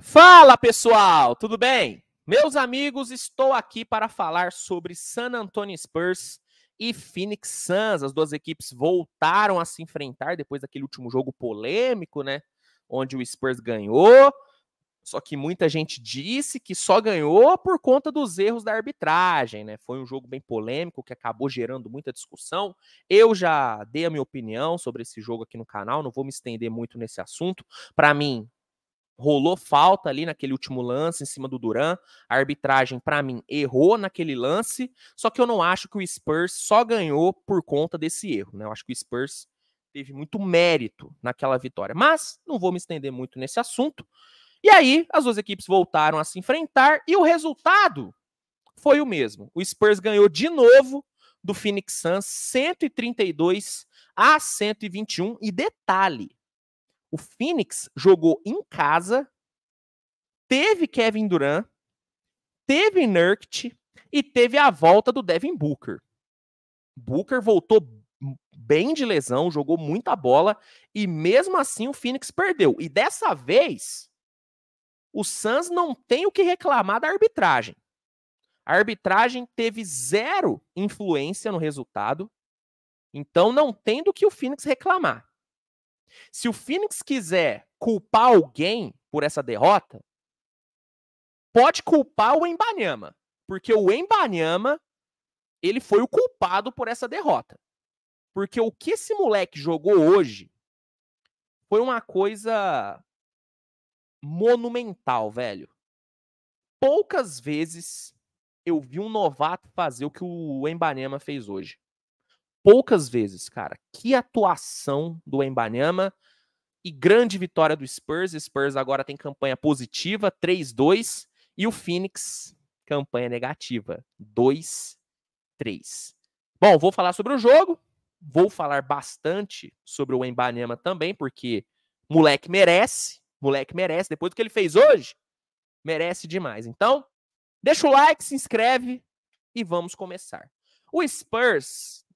Fala pessoal, tudo bem? Meus amigos, estou aqui para falar sobre San Antonio Spurs e Phoenix Suns. As duas equipes voltaram a se enfrentar depois daquele último jogo polêmico, né? Onde o Spurs ganhou. Só que muita gente disse que só ganhou por conta dos erros da arbitragem, né? Foi um jogo bem polêmico que acabou gerando muita discussão. Eu já dei a minha opinião sobre esse jogo aqui no canal, não vou me estender muito nesse assunto. Para mim, rolou falta ali naquele último lance em cima do Duran. A arbitragem, para mim, errou naquele lance, só que eu não acho que o Spurs só ganhou por conta desse erro, né? Eu acho que o Spurs teve muito mérito naquela vitória. Mas não vou me estender muito nesse assunto. E aí, as duas equipes voltaram a se enfrentar e o resultado foi o mesmo. O Spurs ganhou de novo do Phoenix Suns 132 a 121 e detalhe, o Phoenix jogou em casa, teve Kevin Durant, teve Nurkic e teve a volta do Devin Booker. Booker voltou bem de lesão, jogou muita bola e mesmo assim o Phoenix perdeu. E dessa vez, o Suns não tem o que reclamar da arbitragem. A arbitragem teve zero influência no resultado, então não tem do que o Phoenix reclamar. Se o Phoenix quiser culpar alguém por essa derrota, pode culpar o Embanyama, porque o Embanyama ele foi o culpado por essa derrota. Porque o que esse moleque jogou hoje foi uma coisa monumental, velho. Poucas vezes eu vi um novato fazer o que o Embanema fez hoje poucas vezes, cara. Que atuação do Embanyama e grande vitória do Spurs. Spurs agora tem campanha positiva, 3-2, e o Phoenix, campanha negativa, 2-3. Bom, vou falar sobre o jogo, vou falar bastante sobre o Embanyama também, porque moleque merece, moleque merece, depois do que ele fez hoje, merece demais. Então, deixa o like, se inscreve e vamos começar. O Spurs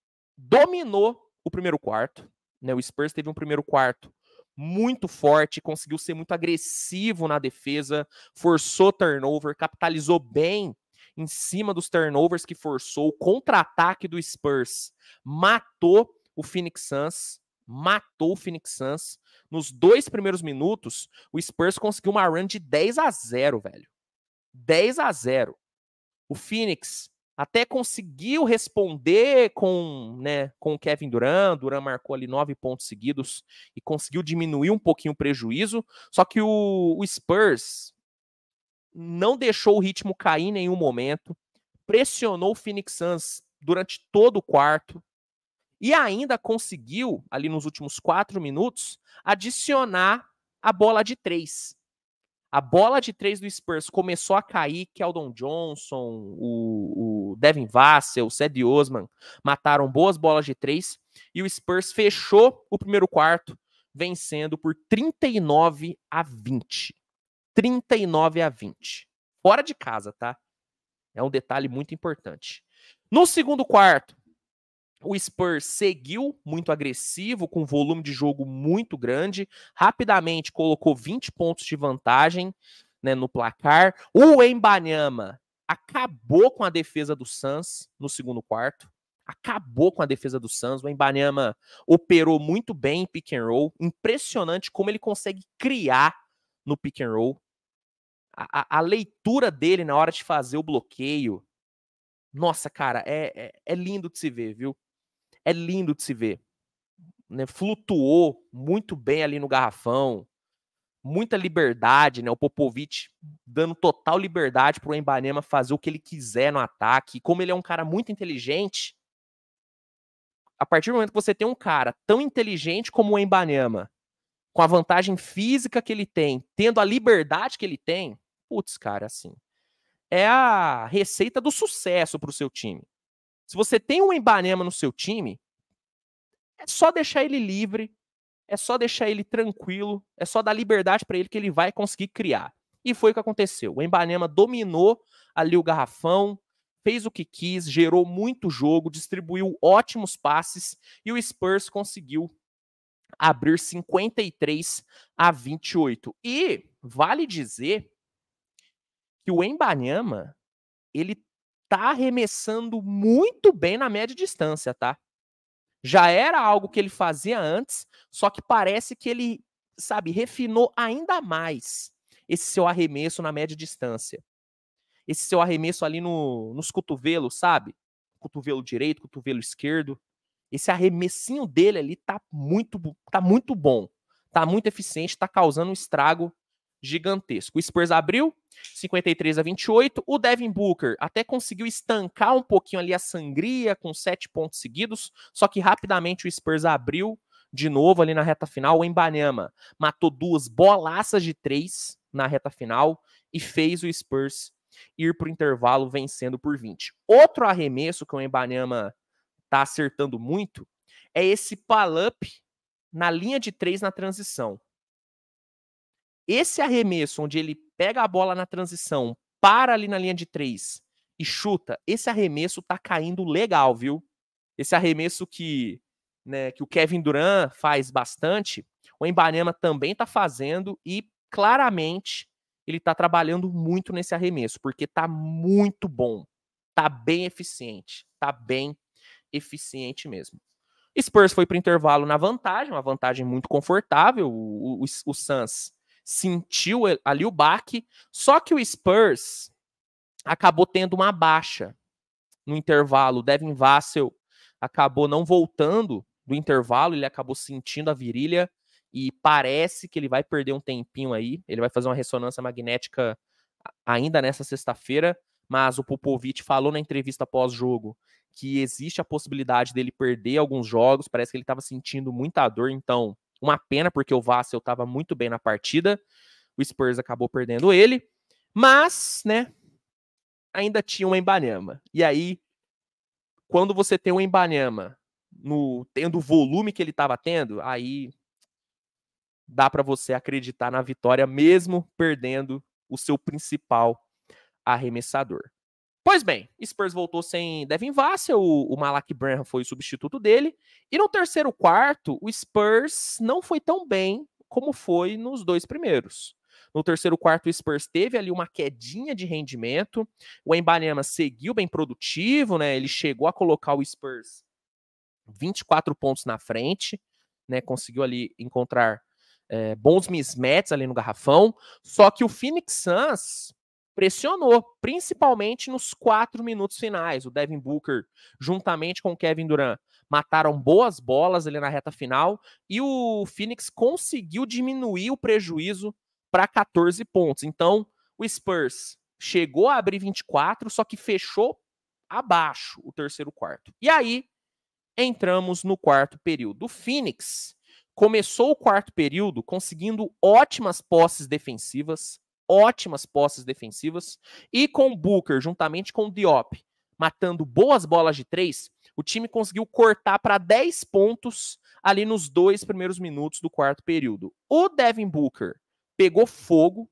dominou o primeiro quarto. Né? O Spurs teve um primeiro quarto muito forte, conseguiu ser muito agressivo na defesa, forçou turnover, capitalizou bem em cima dos turnovers que forçou, o contra-ataque do Spurs matou o Phoenix Suns, matou o Phoenix Suns. Nos dois primeiros minutos, o Spurs conseguiu uma run de 10 a 0, velho. 10 a 0. O Phoenix até conseguiu responder com, né, com o Kevin Durant. Durant marcou ali nove pontos seguidos e conseguiu diminuir um pouquinho o prejuízo. Só que o, o Spurs não deixou o ritmo cair em nenhum momento, pressionou o Phoenix Suns durante todo o quarto e ainda conseguiu, ali nos últimos quatro minutos, adicionar a bola de três. A bola de três do Spurs começou a cair, Keldon Johnson, o, o Devin Vassell, o Cedi Osman mataram boas bolas de três e o Spurs fechou o primeiro quarto vencendo por 39 a 20. 39 a 20. Fora de casa, tá? É um detalhe muito importante. No segundo quarto, o Spurs seguiu muito agressivo, com volume de jogo muito grande, rapidamente colocou 20 pontos de vantagem né, no placar. O Embanyama acabou com a defesa do Suns no segundo quarto. Acabou com a defesa do Suns. O Embanyama operou muito bem em pick and roll. Impressionante como ele consegue criar no pick and roll. A, a, a leitura dele na hora de fazer o bloqueio. Nossa, cara, é, é, é lindo de se ver, viu? é lindo de se ver. Né? Flutuou muito bem ali no garrafão, muita liberdade, né? O Popovic dando total liberdade para o Embanema fazer o que ele quiser no ataque. como ele é um cara muito inteligente, a partir do momento que você tem um cara tão inteligente como o Embanema, com a vantagem física que ele tem, tendo a liberdade que ele tem, putz, cara, assim, é a receita do sucesso para o seu time. Se você tem um Embanema no seu time, é só deixar ele livre, é só deixar ele tranquilo, é só dar liberdade para ele que ele vai conseguir criar. E foi o que aconteceu. O Embanema dominou ali o garrafão, fez o que quis, gerou muito jogo, distribuiu ótimos passes e o Spurs conseguiu abrir 53 a 28. E vale dizer que o Embanyama, ele tá arremessando muito bem na média distância, tá? Já era algo que ele fazia antes, só que parece que ele, sabe, refinou ainda mais esse seu arremesso na média distância. Esse seu arremesso ali no, nos cotovelos, sabe? Cotovelo direito, cotovelo esquerdo. Esse arremessinho dele ali tá muito, tá muito bom. Tá muito eficiente, tá causando um estrago gigantesco. O Spurs abriu 53 a 28. O Devin Booker até conseguiu estancar um pouquinho ali a sangria com sete pontos seguidos, só que rapidamente o Spurs abriu de novo ali na reta final. O Embanyama matou duas bolaças de três na reta final e fez o Spurs ir para o intervalo vencendo por 20. Outro arremesso que o Embanyama está acertando muito é esse pull-up na linha de três na transição. Esse arremesso onde ele pega a bola na transição, para ali na linha de três e chuta, esse arremesso tá caindo legal, viu? Esse arremesso que, né, que o Kevin Durant faz bastante, o Embanema também tá fazendo e claramente ele tá trabalhando muito nesse arremesso, porque tá muito bom, tá bem eficiente, tá bem eficiente mesmo. Spurs foi para intervalo na vantagem, uma vantagem muito confortável. O, o, o Suns sentiu ali o baque. Só que o Spurs acabou tendo uma baixa no intervalo. O Devin Vassell acabou não voltando do intervalo, ele acabou sentindo a virilha e parece que ele vai perder um tempinho aí. Ele vai fazer uma ressonância magnética ainda nessa sexta-feira, mas o Popovic falou na entrevista pós-jogo que existe a possibilidade dele perder alguns jogos, parece que ele estava sentindo muita dor, então uma pena, porque o Vassel estava muito bem na partida. O Spurs acabou perdendo ele. Mas, né, ainda tinha um Embanhama. E aí, quando você tem um Embanhama no, tendo o volume que ele estava tendo, aí dá para você acreditar na vitória, mesmo perdendo o seu principal arremessador. Pois bem, Spurs voltou sem Devin Vassell, o, o Malak Branham foi o substituto dele. E no terceiro quarto, o Spurs não foi tão bem como foi nos dois primeiros. No terceiro quarto, o Spurs teve ali uma quedinha de rendimento. O Embanyama seguiu bem produtivo, né? Ele chegou a colocar o Spurs 24 pontos na frente, né? Conseguiu ali encontrar é, bons mismatches ali no garrafão. Só que o Phoenix Suns pressionou, principalmente nos quatro minutos finais. O Devin Booker, juntamente com o Kevin Durant, mataram boas bolas ali na reta final e o Phoenix conseguiu diminuir o prejuízo para 14 pontos. Então, o Spurs chegou a abrir 24, só que fechou abaixo o terceiro quarto. E aí, entramos no quarto período. O Phoenix começou o quarto período conseguindo ótimas posses defensivas, ótimas posses defensivas. E com Booker, juntamente com Diop, matando boas bolas de três, o time conseguiu cortar para 10 pontos ali nos dois primeiros minutos do quarto período. O Devin Booker pegou fogo,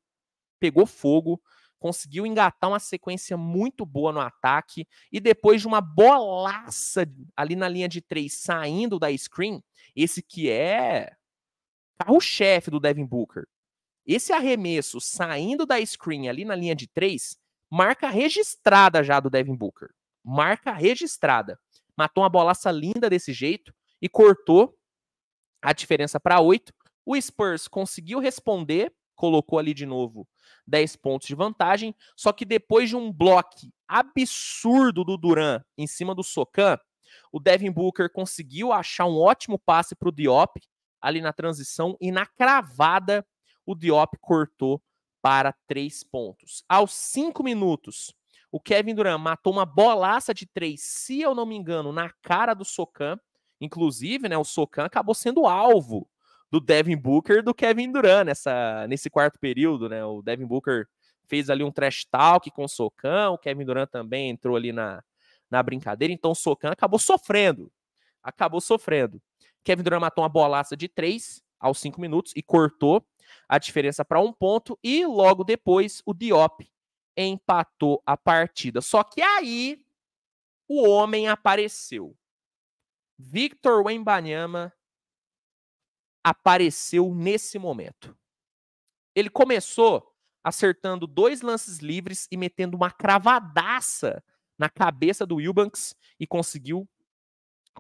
pegou fogo, conseguiu engatar uma sequência muito boa no ataque e depois de uma bolaça ali na linha de três saindo da screen, esse que é carro-chefe do Devin Booker. Esse arremesso saindo da screen ali na linha de três, marca registrada já do Devin Booker. Marca registrada. Matou uma bolaça linda desse jeito e cortou a diferença para oito. O Spurs conseguiu responder, colocou ali de novo 10 pontos de vantagem, só que depois de um bloco absurdo do Duran em cima do Socan, o Devin Booker conseguiu achar um ótimo passe para o Diop ali na transição e na cravada o Diop cortou para três pontos. Aos cinco minutos, o Kevin Durant matou uma bolaça de três, se eu não me engano, na cara do Socan. Inclusive, né, o Socan acabou sendo alvo do Devin Booker do Kevin Durant nessa, nesse quarto período. Né? O Devin Booker fez ali um trash talk com o Socan, o Kevin Durant também entrou ali na, na brincadeira, então o Socan acabou sofrendo. Acabou sofrendo. Kevin Durant matou uma bolaça de três aos cinco minutos e cortou a diferença para um ponto e logo depois o Diop empatou a partida. Só que aí o homem apareceu. Victor Wembanyama apareceu nesse momento. Ele começou acertando dois lances livres e metendo uma cravadaça na cabeça do Wilbanks e conseguiu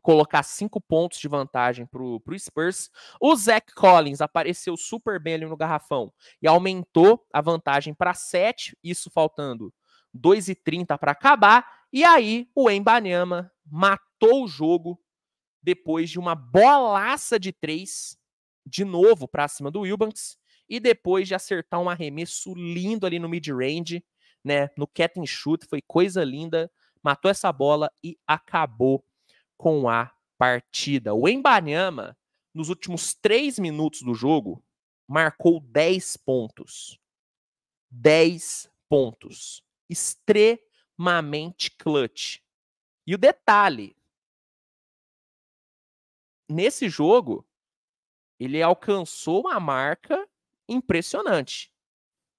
colocar cinco pontos de vantagem para o Spurs. O Zach Collins apareceu super bem ali no garrafão e aumentou a vantagem para 7, isso faltando 2,30 para acabar. E aí o Embanyama matou o jogo depois de uma bolaça de 3, de novo para cima do Wilbanks, e depois de acertar um arremesso lindo ali no mid-range, né, no cat and shoot, foi coisa linda, matou essa bola e acabou com a partida. O Embanyama, nos últimos três minutos do jogo, marcou 10 pontos. 10 pontos. Extremamente clutch. E o detalhe: nesse jogo, ele alcançou uma marca impressionante.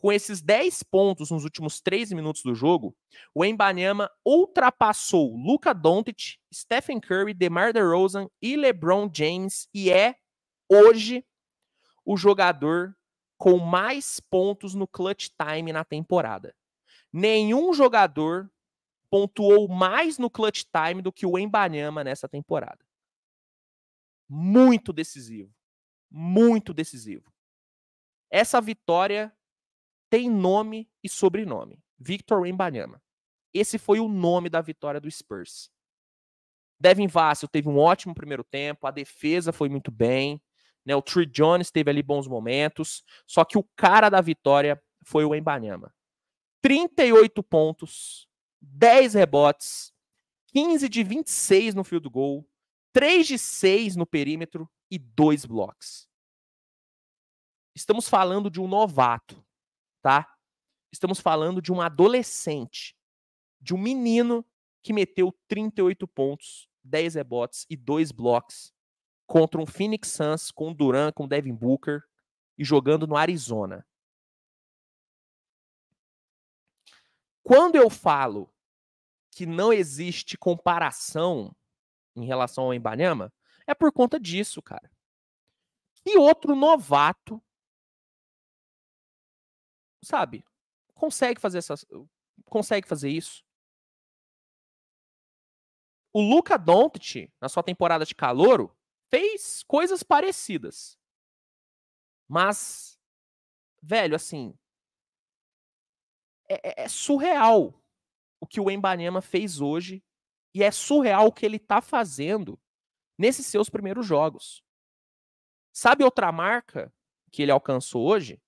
Com esses 10 pontos nos últimos 3 minutos do jogo, o Embanyama ultrapassou Luca Doncic, Stephen Curry, DeMar DeRozan e LeBron James e é hoje o jogador com mais pontos no clutch time na temporada. Nenhum jogador pontuou mais no clutch time do que o Embanyama nessa temporada. Muito decisivo. Muito decisivo. Essa vitória tem nome e sobrenome. Victor Wembanyama. Esse foi o nome da vitória do Spurs. Devin Vassil teve um ótimo primeiro tempo, a defesa foi muito bem, né? O Tree Jones teve ali bons momentos, só que o cara da vitória foi o Embanyama. 38 pontos, 10 rebotes, 15 de 26 no fio do gol, 3 de 6 no perímetro e 2 blocos. Estamos falando de um novato, tá? Estamos falando de um adolescente, de um menino que meteu 38 pontos, 10 rebotes e 2 blocos contra um Phoenix Suns com Duran, com Devin Booker e jogando no Arizona. Quando eu falo que não existe comparação em relação ao Embanema, é por conta disso, cara. e outro novato sabe, consegue fazer essas, uh, consegue fazer isso. O Luca Doncic, na sua temporada de calouro, fez coisas parecidas. Mas velho, assim, é, é, é surreal o que o Embanyama fez hoje e é surreal o que ele tá fazendo nesses seus primeiros jogos. Sabe outra marca que ele alcançou hoje?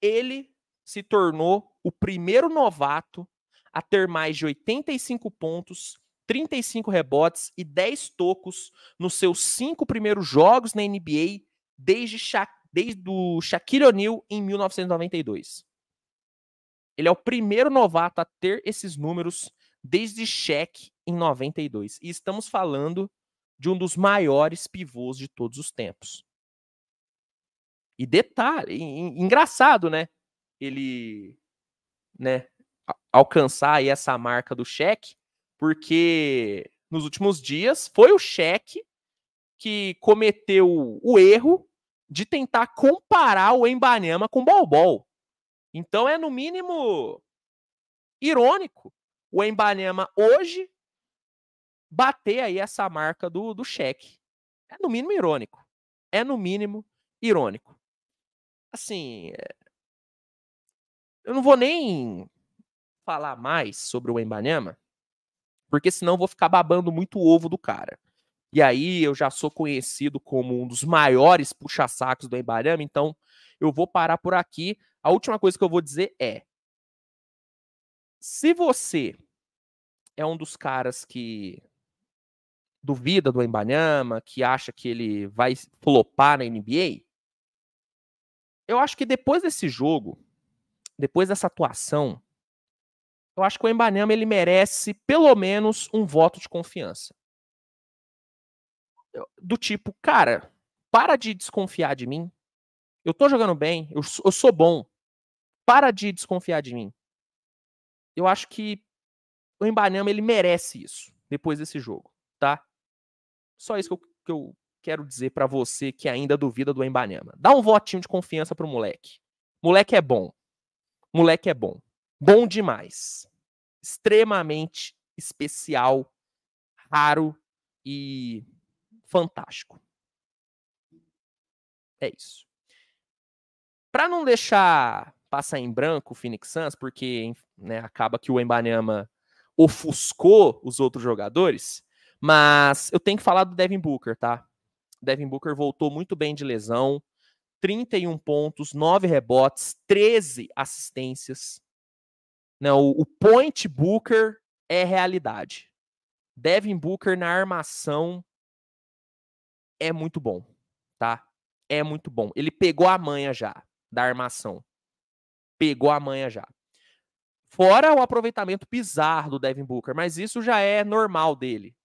ele se tornou o primeiro novato a ter mais de 85 pontos, 35 rebotes e 10 tocos nos seus cinco primeiros jogos na NBA desde, Sha desde o Shaquille O'Neal em 1992. Ele é o primeiro novato a ter esses números desde Shaq em 92. E estamos falando de um dos maiores pivôs de todos os tempos. E detalhe, engraçado, né? Ele, né, alcançar aí essa marca do cheque, porque nos últimos dias foi o cheque que cometeu o erro de tentar comparar o Embanyama com o Balbol. Então é no mínimo irônico o Embanyama hoje bater aí essa marca do, do cheque. É no mínimo irônico. É no mínimo irônico assim, eh, eu não vou nem falar mais sobre o Embanema, porque senão vou ficar babando muito o ovo do cara. E aí eu já sou conhecido como um dos maiores puxa-sacos do Embarama, então eu vou parar por aqui. A última coisa que eu vou dizer é: se você é um dos caras que duvida do Embanhama, que acha que ele vai flopar na NBA, eu acho que depois desse jogo, depois dessa atuação, eu acho que o Embanema ele merece pelo menos um voto de confiança. Do tipo, cara, para de desconfiar de mim. Eu tô jogando bem, eu, eu sou bom. Para de desconfiar de mim. Eu acho que o Embanema ele merece isso depois desse jogo, tá? Só isso que eu, que eu quero dizer para você que ainda duvida do Embanyama, dá um votinho de confiança pro moleque. Moleque é bom. Moleque é bom. Bom demais. Extremamente especial, raro e fantástico. É isso. Para não deixar passar em branco o Phoenix Suns, porque né, acaba que o Embanyama ofuscou os outros jogadores, mas eu tenho que falar do Devin Booker, tá? Devin Booker voltou muito bem de lesão. 31 pontos, 9 rebotes, 13 assistências. Não, né, o point Booker é realidade. Devin Booker na armação é muito bom, tá? É muito bom. Ele pegou a manha já da armação. Pegou a manha já. Fora o aproveitamento bizarro do Devin Booker, mas isso já é normal dele.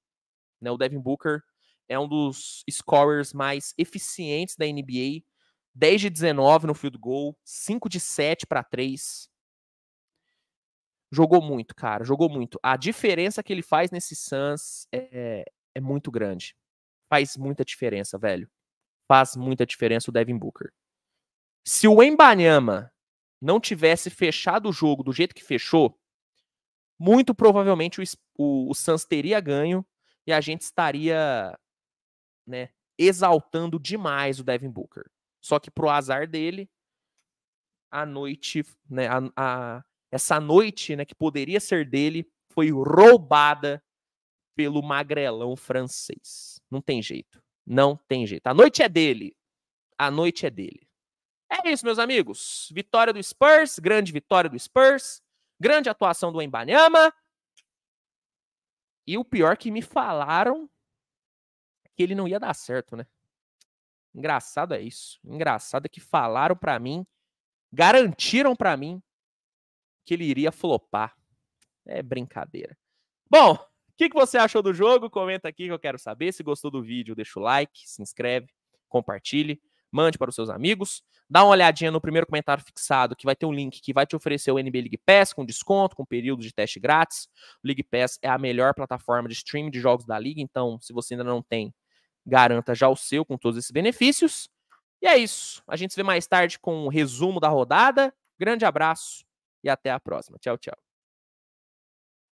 Né? O Devin Booker é um dos scorers mais eficientes da NBA. 10 de 19 no field goal, 5 de 7 para 3. Jogou muito, cara, jogou muito. A diferença que ele faz nesse Suns é, é muito grande. Faz muita diferença, velho. Faz muita diferença o Devin Booker. Se o Embanyama não tivesse fechado o jogo do jeito que fechou, muito provavelmente o, o, o Suns teria ganho e a gente estaria né, exaltando demais o Devin Booker. Só que pro azar dele, a noite, né, a, a, essa noite, né, que poderia ser dele, foi roubada pelo magrelão francês. Não tem jeito. Não tem jeito. A noite é dele. A noite é dele. É isso, meus amigos. Vitória do Spurs, grande vitória do Spurs, grande atuação do Embanyama. E o pior é que me falaram que ele não ia dar certo, né? Engraçado é isso. Engraçado é que falaram para mim, garantiram para mim que ele iria flopar. É brincadeira. Bom, o que, que você achou do jogo? Comenta aqui que eu quero saber. Se gostou do vídeo, deixa o like, se inscreve, compartilhe mande para os seus amigos. Dá uma olhadinha no primeiro comentário fixado, que vai ter um link que vai te oferecer o NBA League Pass com desconto, com período de teste grátis. O League Pass é a melhor plataforma de streaming de jogos da liga, então se você ainda não tem, garanta já o seu com todos esses benefícios. E é isso. A gente se vê mais tarde com o um resumo da rodada. Grande abraço e até a próxima. Tchau, tchau.